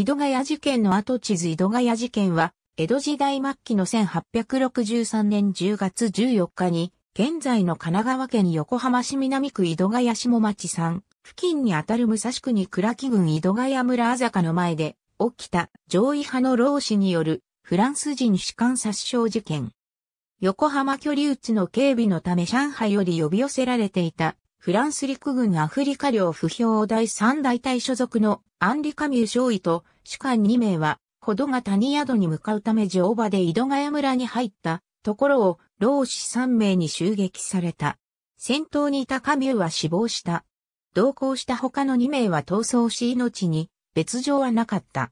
井戸ヶ谷事件の跡地図井戸ヶ谷事件は、江戸時代末期の1863年10月14日に、現在の神奈川県横浜市南区井戸ヶ谷下町ん、付近にあたる武蔵国倉木郡井戸ヶ谷村あざかの前で、起きた上位派の老子によるフランス人士官殺傷事件。横浜居留地の警備のため上海より呼び寄せられていたフランス陸軍アフリカ領不評第三大隊所属のアンリ・カミュ少尉と主官2名は、ほどが谷宿に向かうため乗馬で井戸ヶ谷村に入ったところを老子3名に襲撃された。戦闘にいたカミューは死亡した。同行した他の2名は逃走し命に別状はなかった。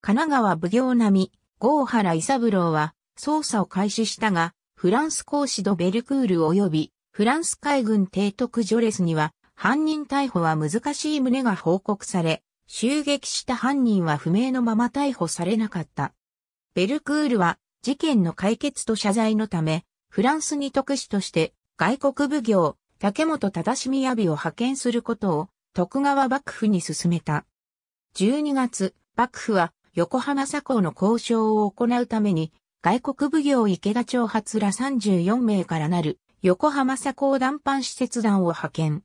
神奈川奉行並、郷原伊三郎は捜査を開始したが、フランス公使ドベルクール及びフランス海軍提督ジョレスには犯人逮捕は難しい旨が報告され、襲撃した犯人は不明のまま逮捕されなかった。ベルクールは事件の解決と謝罪のため、フランスに特使として外国奉行、竹本忠臣阿を派遣することを徳川幕府に進めた。12月、幕府は横浜左高の交渉を行うために、外国奉行池田町発ら34名からなる横浜左高談判施設団を派遣。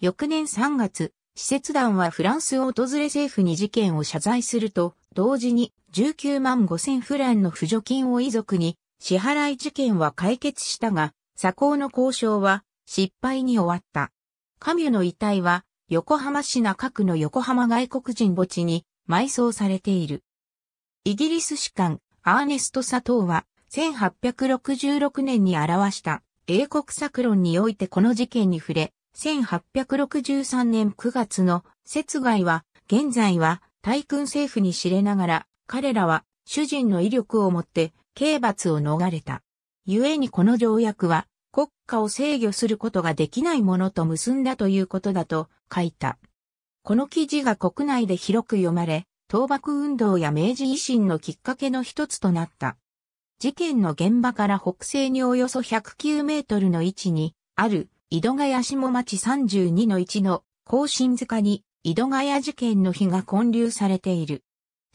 翌年3月、施設団はフランスを訪れ政府に事件を謝罪すると、同時に19万5千フランの扶助金を遺族に支払い事件は解決したが、左行の交渉は失敗に終わった。カミュの遺体は横浜市中区の横浜外国人墓地に埋葬されている。イギリス士官アーネスト・サトウは1866年に表した英国作論においてこの事件に触れ、1863年9月の雪外は、現在は、大君政府に知れながら、彼らは、主人の威力をもって、刑罰を逃れた。故にこの条約は、国家を制御することができないものと結んだということだと書いた。この記事が国内で広く読まれ、倒幕運動や明治維新のきっかけの一つとなった。事件の現場から北西におよそ109メートルの位置にある井戸ヶ谷下町32の1の更新塚に井戸ヶ谷事件の日が混流されている。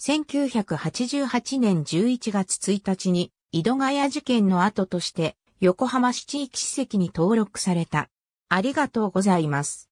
1988年11月1日に井戸ヶ谷事件の後として横浜市地域史跡に登録された。ありがとうございます。